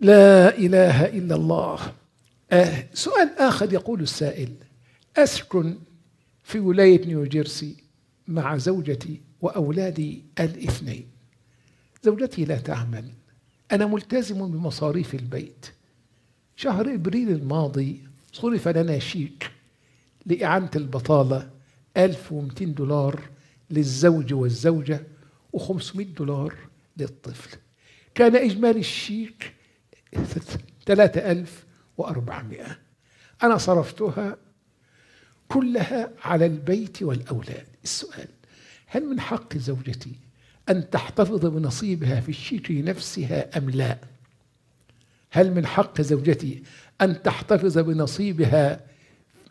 لا إله إلا الله آه سؤال آخر يقول السائل أسكن في ولاية نيوجيرسي مع زوجتي وأولادي الاثنين زوجتي لا تعمل أنا ملتزم بمصاريف البيت شهر إبريل الماضي صرف لنا شيك لإعانة البطالة 1200 دولار للزوج والزوجة و500 دولار للطفل كان إجمالي الشيك 3400 أنا صرفتها كلها على البيت والأولاد السؤال هل من حق زوجتي أن تحتفظ بنصيبها في الشيك نفسها أم لا هل من حق زوجتي أن تحتفظ بنصيبها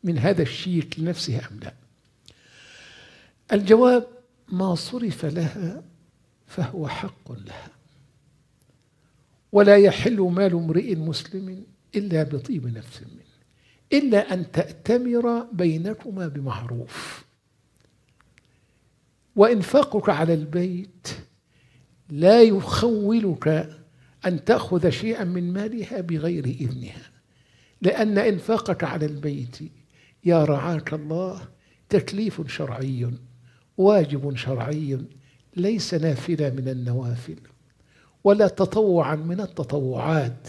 من هذا الشيك لنفسها أم لا الجواب ما صرف لها فهو حق لها ولا يحل مال امرئ مسلم إلا بطيب نفس منه إلا أن تأتمر بينكما بمعروف وإنفاقك على البيت لا يخولك أن تأخذ شيئا من مالها بغير إذنها لأن إنفاقك على البيت يا رعاك الله تكليف شرعي واجب شرعي ليس نافلة من النوافل ولا تطوعا من التطوعات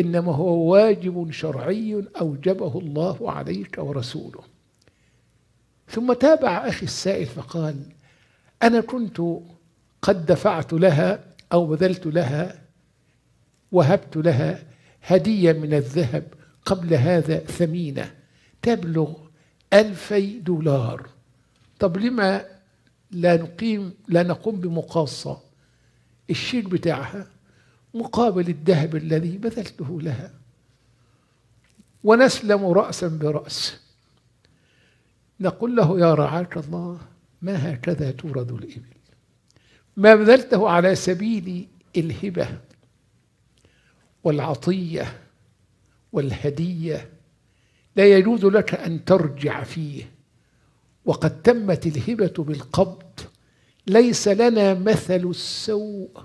انما هو واجب شرعي اوجبه الله عليك ورسوله ثم تابع اخي السائل فقال انا كنت قد دفعت لها او بذلت لها وهبت لها هديه من الذهب قبل هذا ثمينه تبلغ ألفي دولار طب لما لا نقيم لا نقوم بمقاصه الشيك بتاعها مقابل الذهب الذي بذلته لها ونسلم رأسا برأس نقول له يا رعاك الله ما هكذا تورد الإبل ما بذلته على سبيل الهبة والعطية والهدية لا يجوز لك أن ترجع فيه وقد تمت الهبة بالقبض ليس لنا مثل السوء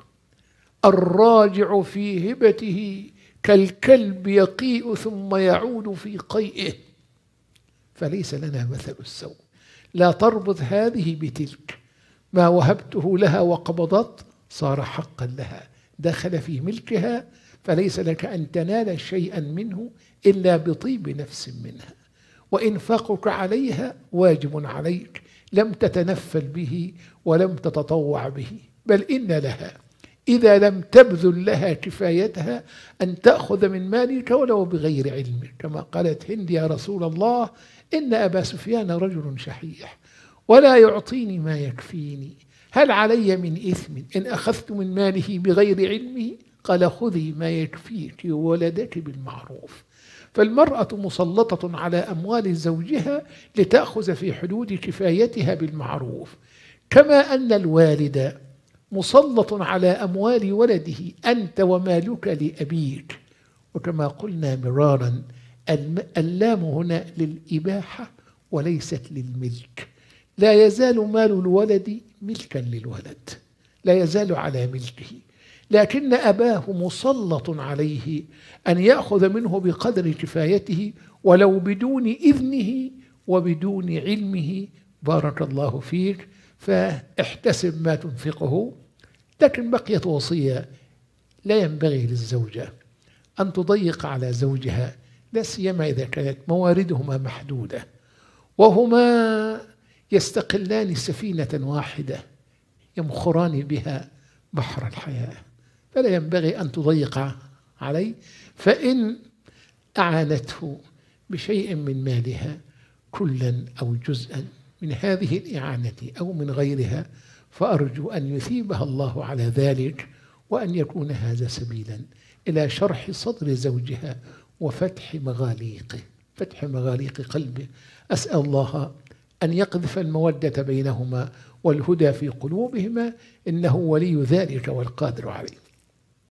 الراجع في هبته كالكلب يقيء ثم يعود في قيئه فليس لنا مثل السوء لا تربط هذه بتلك ما وهبته لها وقبضت صار حقا لها دخل في ملكها فليس لك أن تنال شيئا منه إلا بطيب نفس منها وإنفاقك عليها واجب عليك لم تتنفل به ولم تتطوع به بل إن لها إذا لم تبذل لها كفايتها أن تأخذ من مالك ولو بغير علم كما قالت هند يا رسول الله إن أبا سفيان رجل شحيح ولا يعطيني ما يكفيني هل علي من إثم إن أخذت من ماله بغير علمه قال خذي ما يكفيك وولدك بالمعروف فالمرأة مسلطة على أموال زوجها لتأخذ في حدود كفايتها بالمعروف كما أن الوالد مسلط على أموال ولده أنت ومالك لأبيك وكما قلنا مرارا اللام هنا للإباحة وليست للملك لا يزال مال الولد ملكا للولد لا يزال على ملكه لكن أباه مسلط عليه أن يأخذ منه بقدر كفايته ولو بدون إذنه وبدون علمه بارك الله فيك فاحتسب ما تنفقه لكن بقيت وصية لا ينبغي للزوجة أن تضيق على زوجها لا سيما إذا كانت مواردهما محدودة وهما يستقلان سفينة واحدة يمخران بها بحر الحياه فلا ينبغي أن تضيق عليه فإن أعانته بشيء من مالها كلا أو جزءا من هذه الإعانة أو من غيرها فأرجو أن يثيبها الله على ذلك وأن يكون هذا سبيلا إلى شرح صدر زوجها وفتح مغاليقه فتح مغاليق قلبه أسأل الله أن يقذف المودة بينهما والهدى في قلوبهما إنه ولي ذلك والقادر عليه